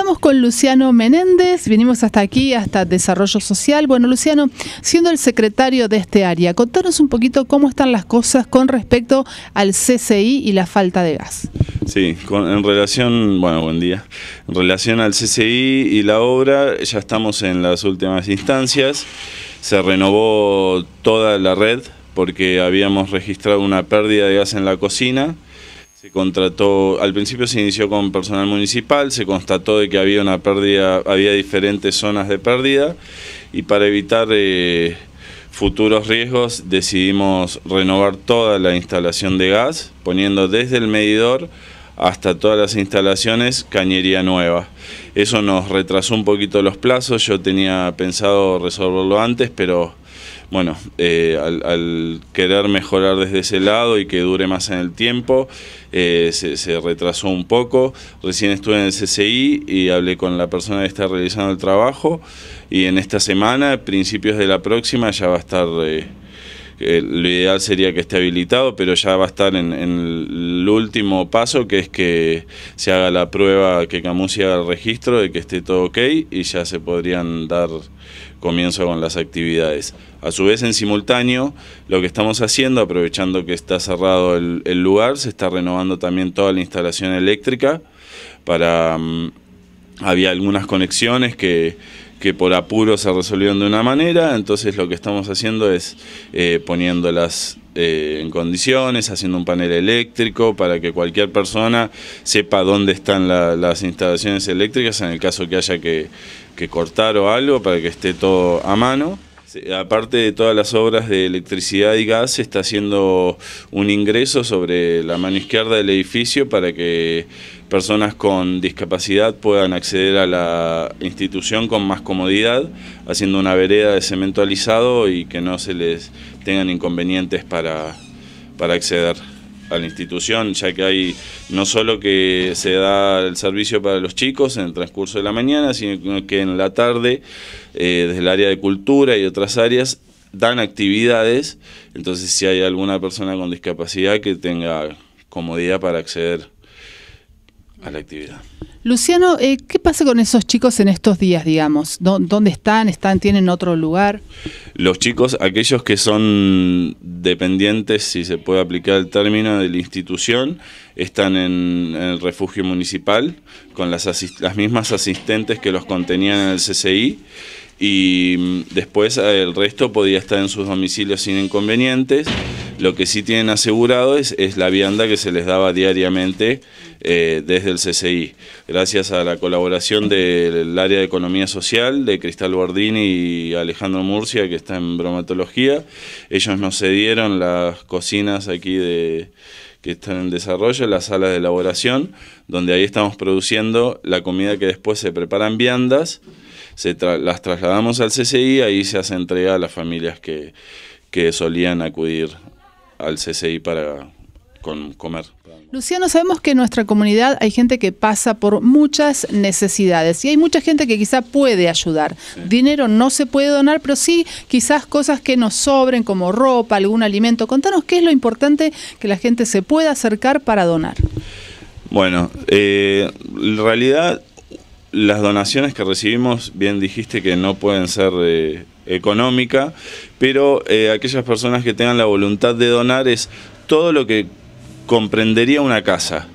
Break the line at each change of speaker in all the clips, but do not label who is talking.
Estamos con Luciano Menéndez, vinimos hasta aquí, hasta Desarrollo Social. Bueno, Luciano, siendo el secretario de este área, contanos un poquito cómo están las cosas con respecto al CCI y la falta de gas.
Sí, en relación, bueno, buen día. En relación al CCI y la obra, ya estamos en las últimas instancias. Se renovó toda la red porque habíamos registrado una pérdida de gas en la cocina se contrató, al principio se inició con personal municipal, se constató de que había una pérdida, había diferentes zonas de pérdida y para evitar eh, futuros riesgos decidimos renovar toda la instalación de gas, poniendo desde el medidor hasta todas las instalaciones cañería nueva. Eso nos retrasó un poquito los plazos, yo tenía pensado resolverlo antes, pero bueno, eh, al, querer mejorar desde ese lado y que dure más en el tiempo, eh, se, retrasó un poco. Recién estuve en el CCI y hablé con la persona que está realizando el trabajo y en esta semana, principios de la próxima, ya va a estar... Eh, eh, lo ideal sería que esté habilitado, pero ya va a estar en, el último paso, que es que se haga la prueba, que Camusia haga el registro de que esté todo ok y ya se podrían dar comienzo con las actividades. A su vez, en simultáneo, lo que estamos haciendo, aprovechando que está cerrado el, lugar, se está renovando también toda la instalación eléctrica para... Mm, había algunas conexiones que que por apuro se resolvieron de una manera, entonces lo que estamos haciendo es eh, poniéndolas eh, en condiciones, haciendo un panel eléctrico para que cualquier persona sepa dónde están las instalaciones eléctricas en el caso que haya que, que cortar o algo para que esté todo a mano. Aparte de todas las obras de electricidad y gas, se está haciendo un ingreso sobre la mano izquierda del edificio para que personas con discapacidad puedan acceder a la institución con más comodidad, haciendo una vereda de cemento alisado y que no se les tengan inconvenientes para, para acceder a la institución, ya que hay no solo que se da el servicio para los chicos en el transcurso de la mañana, sino que en la tarde, eh, desde el área de cultura y otras áreas, dan actividades. Entonces, si hay alguna persona con discapacidad que tenga comodidad para acceder a la actividad.
Luciano, eh, ¿qué pasa con esos chicos en estos días, digamos? ¿Dónde están? ¿Están? ¿Tienen otro lugar?
Los chicos, aquellos que son dependientes, si se puede aplicar el término, de la institución, están en, el refugio municipal con las, las mismas asistentes que los contenían en el CCI y mm, después eh, el resto podía estar en sus domicilios sin inconvenientes. Lo que sí tienen asegurado es, la vianda que se les daba diariamente eh, desde el CCI. Gracias a la colaboración del área de Economía Social, de Cristal Bordini y Alejandro Murcia, que está en bromatología, ellos nos cedieron las cocinas aquí de que están en desarrollo, las salas de elaboración, donde ahí estamos produciendo la comida que después se preparan viandas, se las trasladamos al CCI, ahí se hace entrega a las familias que, que solían acudir al CCI para comer.
Luciano, sabemos que en nuestra comunidad hay gente que pasa por muchas necesidades y hay mucha gente que quizá puede ayudar. Dinero no se puede donar, pero sí quizás cosas que nos sobren como ropa, algún alimento. Contanos qué es lo importante que la gente se pueda acercar para donar.
Bueno, eh, en realidad las donaciones que recibimos, bien dijiste que no pueden ser eh, económicas, pero eh, aquellas personas que tengan la voluntad de donar es todo lo que comprendería una casa.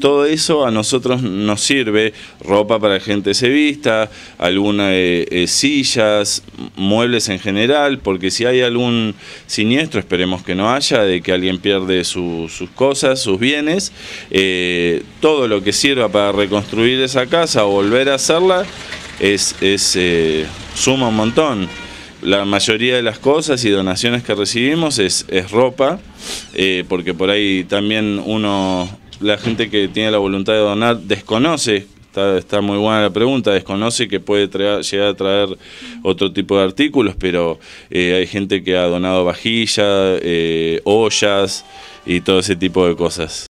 Todo eso a nosotros nos sirve, ropa para gente se vista, algunas eh, eh, sillas, muebles en general, porque si hay algún siniestro, esperemos que no haya, de que alguien pierde sus cosas, sus bienes, eh, todo lo que sirva para reconstruir esa casa o volver a hacerla, es, suma un montón la mayoría de las cosas y donaciones que recibimos es, ropa, porque por ahí también uno la gente que tiene la voluntad de donar desconoce Está, está, muy buena la pregunta, desconoce que puede traer, llegar a traer otro tipo de artículos, pero eh, hay gente que ha donado vajilla, eh, ollas y todo ese tipo de cosas.